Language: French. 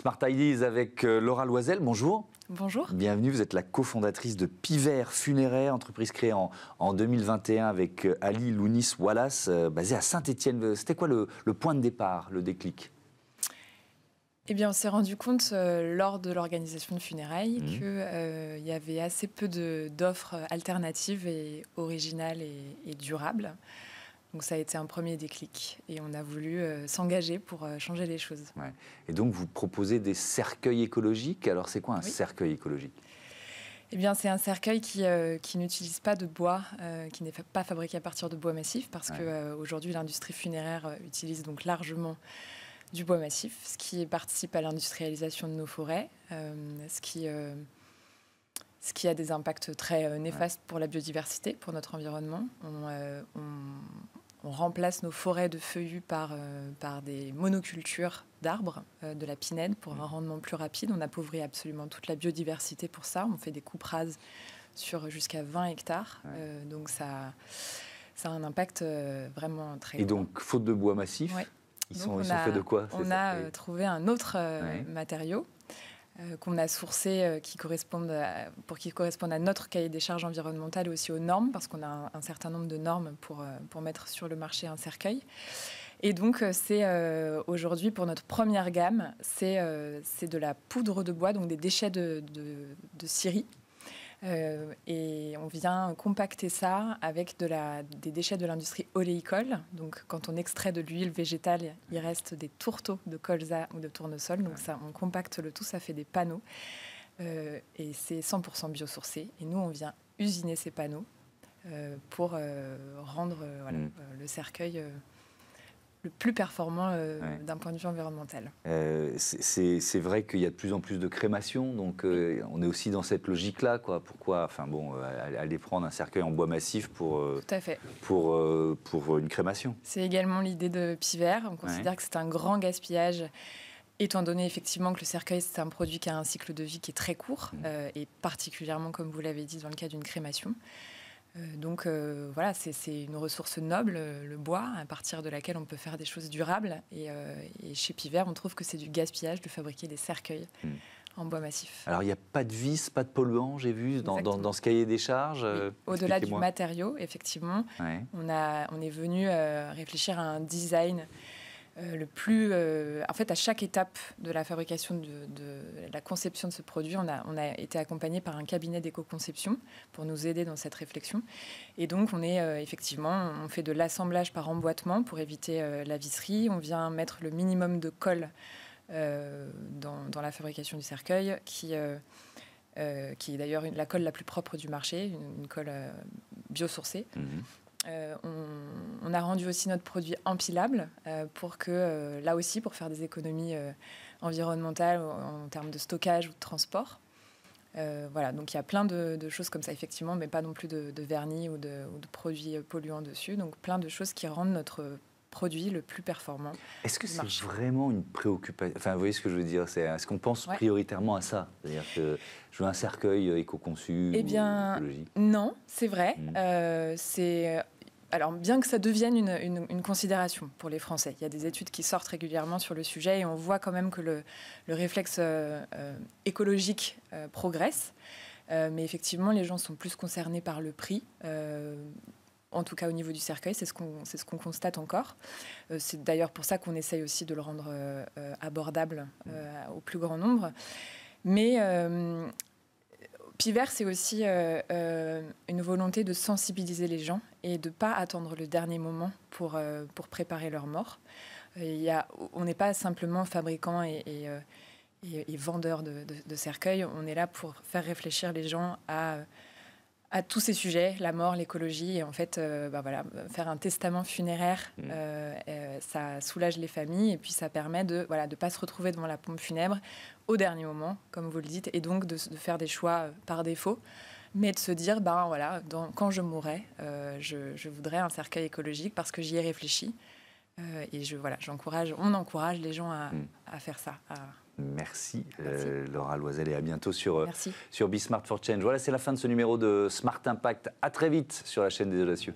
Smart Ideas avec euh, Laura Loisel. Bonjour. Bonjour. Bienvenue, vous êtes la cofondatrice de Piver Funéraire, entreprise créée en, 2021 avec euh, Ali Lounis Wallace, euh, basée à Saint-Étienne. C'était quoi le, point de départ, le déclic eh bien, on s'est rendu compte lors de l'organisation de funérailles mmh. qu'il y avait assez peu d'offres alternatives et originales et durables. Donc ça a été un premier déclic et on a voulu euh, s'engager pour euh, changer les choses. Et donc vous proposez des cercueils écologiques. Alors c'est quoi un cercueil écologique eh bien, c'est un cercueil qui, euh, qui n'utilise pas de bois, qui n'est pas fabriqué à partir de bois massif, parce qu'aujourd'hui l'industrie funéraire utilise donc largement du bois massif, ce qui participe à l'industrialisation de nos forêts, ce qui ce qui a des impacts très néfastes pour la biodiversité, pour notre environnement. on, on remplace nos forêts de feuillus par, euh, des monocultures d'arbres, euh, de la pinède, pour un mm. rendement plus rapide. On appauvrit absolument toute la biodiversité pour ça. On fait des coupes rases sur jusqu'à 20 hectares. Euh, donc ça, ça a un impact vraiment très Et donc, faute de bois massif, ils, sont, faits de quoi On a trouvé un autre matériau euh, qu'on a sourcé euh, qui correspondent pour qu'ils correspondent à notre cahier des charges environnementales et aussi aux normes, parce qu'on a un, certain nombre de normes euh, pour, mettre sur le marché un cercueil. Et donc, c'est aujourd'hui pour notre première gamme, c'est de la poudre de bois, donc des déchets de, de, de scierie euh, et on vient compacter ça avec de la, des déchets de l'industrie oléicole. Donc, quand on extrait de l'huile végétale, il reste des tourteaux de colza ou de tournesol. Donc, ça, on compacte le tout, ça fait des panneaux. Euh, et c'est 100% biosourcé. Et nous, on vient usiner ces panneaux euh, pour rendre mm. le cercueil le plus performant euh, d'un point de vue environnemental. Euh, c'est vrai qu'il y a de plus en plus de crémations, donc euh, on est aussi dans cette logique-là, Pourquoi, enfin bon, aller prendre un cercueil en bois massif pour pour pour une crémation. C'est également l'idée de Piver. On considère que c'est un grand gaspillage. Étant donné effectivement que le cercueil, c'est un produit qui a un cycle de vie qui est très court, mmh. et particulièrement, comme vous l'avez dit, dans le cas d'une crémation. Euh, donc euh, voilà, c'est une ressource noble, euh, le bois, à partir de laquelle on peut faire des choses durables. Et, chez Pivert, on trouve que c'est du gaspillage de fabriquer des cercueils. Hmm. En bois massif. Alors il n'y a pas de vis, pas de polluants, j'ai vu dans, ce cahier des charges. Au-delà du matériau, effectivement, on est venu réfléchir à un design euh, le plus. Euh, en fait, à chaque étape de la fabrication, de, la conception de ce produit, on a, on a été accompagné par un cabinet d'éco-conception pour nous aider dans cette réflexion. Et donc, on est euh, effectivement, on fait de l'assemblage par emboîtement pour éviter la visserie. On vient mettre le minimum de colle dans, la fabrication du cercueil qui. qui est d'ailleurs la colle la plus propre du marché, une, colle biosourcée. Mmh on, on a rendu aussi notre produit empilable euh, pour que, euh, là aussi, pour faire des économies euh, environnementales en, termes de stockage ou de transport. voilà, donc il y a plein de, choses comme ça, effectivement, mais pas non plus de, vernis ou de, produits polluants dessus. Donc plein de choses qui rendent notre produit le plus performant. Est-ce que c'est vraiment une préoccupation Enfin, vous voyez ce que je veux dire C'est est-ce qu'on pense prioritairement à ça C'est-à-dire que je veux un cercueil éco-conçu Eh bien, non, c'est vrai. Hmm. c'est alors bien que ça devienne une, considération pour les Français, il y a des études qui sortent régulièrement sur le sujet et on voit quand même que le, le réflexe euh, euh, écologique euh, progresse. mais effectivement, les gens sont plus concernés par le prix. en tout cas, au niveau du cercueil, c'est ce qu'on ce qu'on constate encore. c'est d'ailleurs pour ça qu'on essaye aussi de le rendre abordable au plus grand nombre. Mais Pivert, c'est aussi euh, euh, une volonté de sensibiliser les gens et de ne pas attendre le dernier moment pour, euh, pour préparer leur mort. Il y on n'est pas simplement fabricant et, et, vendeur de, de, cercueils, on est là pour faire réfléchir les gens à, à tous ces sujets, la mort, l'écologie, et en fait bah voilà, faire un testament funéraire mmh ça soulage les familles et puis ça permet de ne voilà, de pas se retrouver devant la pompe funèbre au dernier moment, comme vous le dites, et donc de, faire des choix euh, par défaut, mais de se dire, ben voilà, quand je mourrai, euh, je, voudrais un cercueil écologique parce que j'y ai réfléchi. Euh, et je, voilà, j'encourage, on encourage les gens à, mm. faire ça, Merci, Laura Loisel et à bientôt sur, sur Be Smart for Change. Voilà, c'est la fin de ce numéro de Smart Impact. À très vite sur la chaîne des audacieux.